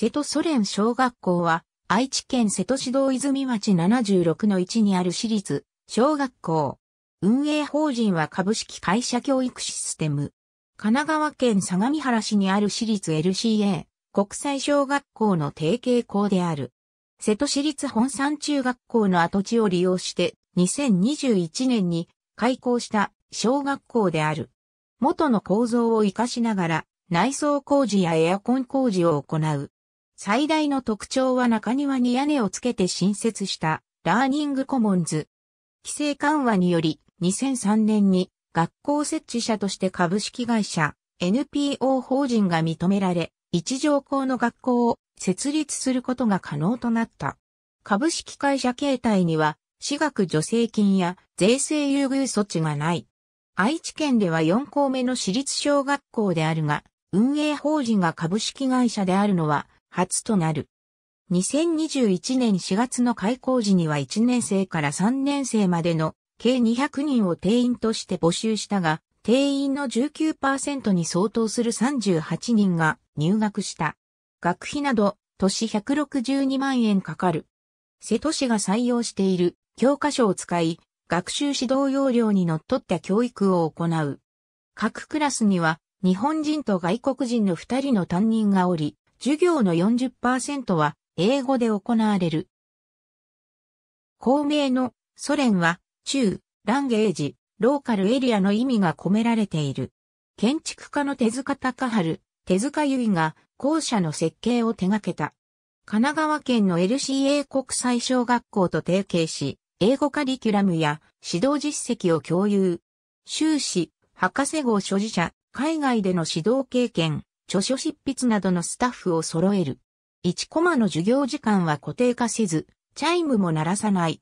瀬戸ソ連小学校は、愛知県瀬戸市道泉町76の1にある私立小学校。運営法人は株式会社教育システム。神奈川県相模原市にある私立 LCA 国際小学校の提携校である。瀬戸市立本山中学校の跡地を利用して2021年に開校した小学校である。元の構造を活かしながら内装工事やエアコン工事を行う最大の特徴は中庭に屋根をつけて新設したラーニングコモンズ。規制緩和により2003年に学校設置者として株式会社 NPO 法人が認められ、一条校の学校を設立することが可能となった。株式会社形態には、私学助成金や税制優遇措置がない。愛知県では4校目の私立小学校であるが、運営法人が株式会社であるのは、初となる。2021年4月の開校時には1年生から3年生までの計200人を定員として募集したが、定員の19%に相当する38人が入学した。学費など、年162万円かかる。瀬戸市が採用している教科書を使い、学習指導要領にのっとった教育を行う。各クラスには日本人と外国人の2人の担任がおり、授業の40%は英語で行われる。公明のソ連は中、ランゲージ、ローカルエリアの意味が込められている。建築家の手塚隆春、手塚由衣が校舎の設計を手掛けた。神奈川県の LCA 国際小学校と提携し、英語カリキュラムや指導実績を共有。修士、博士号所持者、海外での指導経験、著書執筆などのスタッフを揃える。1コマの授業時間は固定化せず、チャイムも鳴らさない。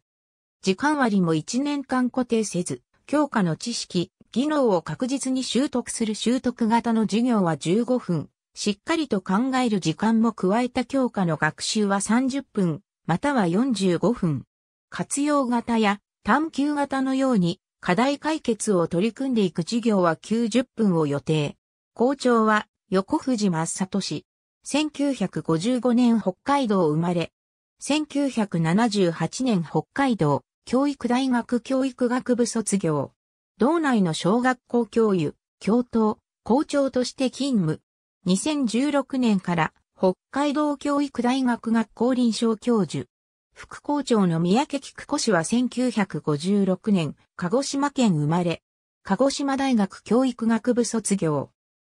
時間割も1年間固定せず、教科の知識、技能を確実に習得する習得型の授業は15分、しっかりと考える時間も加えた教科の学習は30分、または45分。活用型や探求型のように課題解決を取り組んでいく授業は90分を予定。校長は横藤正俊。1955年北海道生まれ。1978年北海道教育大学教育学部卒業。道内の小学校教諭、教頭、校長として勤務。2016年から北海道教育大学学校臨床教授。副校長の三宅菊子氏は1956年、鹿児島県生まれ。鹿児島大学教育学部卒業。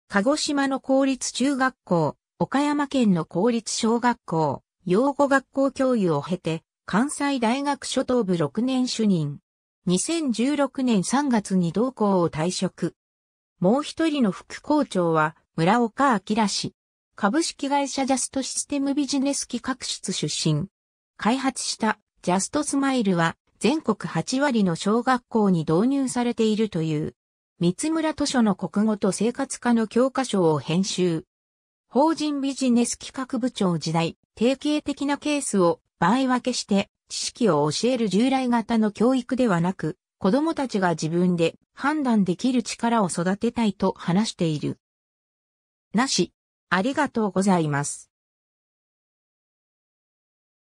鹿児島の公立中学校、岡山県の公立小学校、養護学校教諭を経て、関西大学初等部6年主任。2016年3月に同校を退職。もう一人の副校長は村岡明氏。株式会社ジャストシステムビジネス企画室出身。開発したジャストスマイルは全国8割の小学校に導入されているという。三村図書の国語と生活科の教科書を編集。法人ビジネス企画部長時代、定型的なケースを場合分けして知識を教える従来型の教育ではなく、子供たちが自分で判断できる力を育てたいと話している。なし、ありがとうございます。